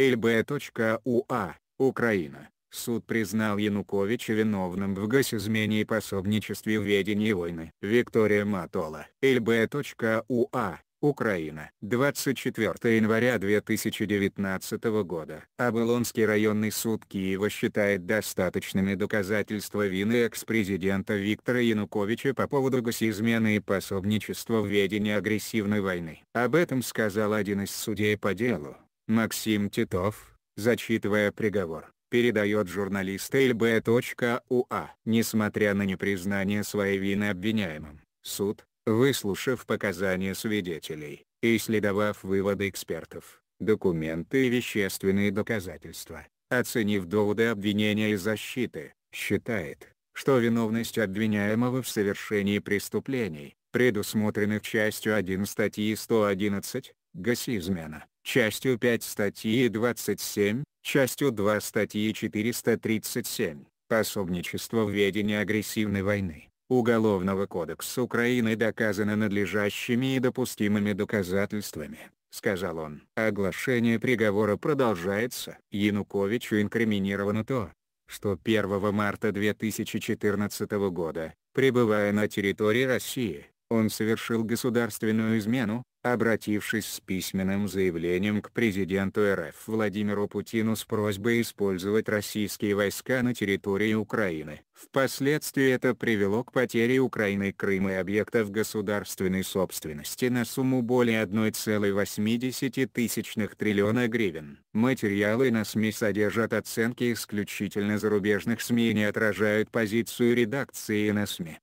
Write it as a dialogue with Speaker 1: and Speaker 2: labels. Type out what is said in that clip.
Speaker 1: ЛБ.уа а, Украина. Суд признал Януковича виновным в госизмене и пособничестве в ведении войны. Виктория Матола, ЛБ.уа а, Украина. 24 января 2019 года. Оболонский районный суд Киева считает достаточными доказательства вины экс-президента Виктора Януковича по поводу госизмены и пособничества в ведении агрессивной войны. Об этом сказал один из судей по делу. Максим Титов, зачитывая приговор, передает журналист ЛБ.УА. А, несмотря на непризнание своей вины обвиняемым, суд, выслушав показания свидетелей, и следовав выводы экспертов, документы и вещественные доказательства, оценив доводы обвинения и защиты, считает, что виновность обвиняемого в совершении преступлений, предусмотренных частью 1 статьи 111 ГАС измена, частью 5 статьи 27, частью 2 статьи 437, пособничество в ведении агрессивной войны, Уголовного кодекса Украины доказано надлежащими и допустимыми доказательствами, сказал он. Оглашение приговора продолжается. Януковичу инкриминировано то, что 1 марта 2014 года, пребывая на территории России, он совершил государственную измену, обратившись с письменным заявлением к президенту РФ Владимиру Путину с просьбой использовать российские войска на территории Украины. Впоследствии это привело к потере Украины Крыма и объектов государственной собственности на сумму более 1,8 триллиона гривен. Материалы на СМИ содержат оценки исключительно зарубежных СМИ и не отражают позицию редакции на СМИ.